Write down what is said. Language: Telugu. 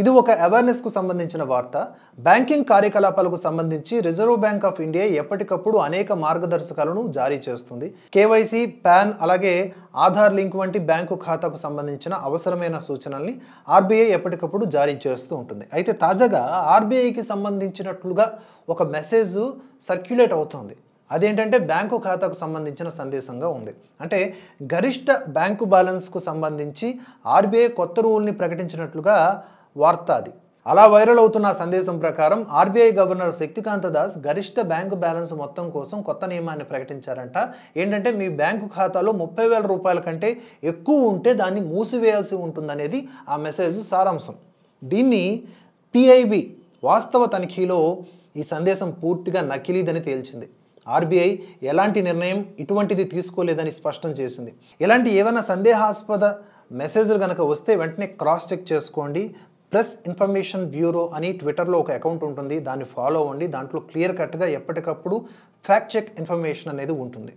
ఇది ఒక అవేర్నెస్కు సంబంధించిన వార్త బ్యాంకింగ్ కార్యకలాపాలకు సంబంధించి రిజర్వ్ బ్యాంక్ ఆఫ్ ఇండియా ఎప్పటికప్పుడు అనేక మార్గదర్శకాలను జారీ చేస్తుంది కేవైసీ పాన్ అలాగే ఆధార్ లింక్ వంటి బ్యాంకు ఖాతాకు సంబంధించిన అవసరమైన సూచనల్ని ఆర్బీఐ ఎప్పటికప్పుడు జారీ చేస్తూ ఉంటుంది అయితే తాజాగా ఆర్బీఐకి సంబంధించినట్లుగా ఒక మెసేజ్ సర్క్యులేట్ అవుతోంది అదేంటంటే బ్యాంకు ఖాతాకు సంబంధించిన సందేశంగా ఉంది అంటే గరిష్ట బ్యాంకు బ్యాలెన్స్కు సంబంధించి ఆర్బీఐ కొత్త రూల్ని ప్రకటించినట్లుగా వార్త అది అలా వైరల్ అవుతున్న సందేశం ప్రకారం ఆర్బీఐ గవర్నర్ శక్తికాంత దాస్ గరిష్ట బ్యాంకు బ్యాలెన్స్ మొత్తం కోసం కొత్త నియమాన్ని ప్రకటించారంట ఏంటంటే మీ బ్యాంకు ఖాతాలో ముప్పై వేల రూపాయల కంటే ఎక్కువ ఉంటే దాన్ని మూసివేయాల్సి ఉంటుందనేది ఆ మెసేజ్ సారాంశం దీన్ని పిఐబి వాస్తవ తనిఖీలో ఈ సందేశం పూర్తిగా నకిలీదని తేల్చింది ఆర్బీఐ ఎలాంటి నిర్ణయం ఇటువంటిది తీసుకోలేదని స్పష్టం చేసింది ఇలాంటి ఏవైనా సందేహాస్పద మెసేజ్లు కనుక వస్తే వెంటనే క్రాస్ చెక్ చేసుకోండి ప్రెస్ ఇన్ఫర్మేషన్ బ్యూరో అని ట్విట్టర్లో ఒక అకౌంట్ ఉంటుంది దాన్ని ఫాలో అవ్వండి దాంట్లో క్లియర్ కట్గా ఎప్పటికప్పుడు ఫ్యాక్ట్ చెక్ ఇన్ఫర్మేషన్ అనేది ఉంటుంది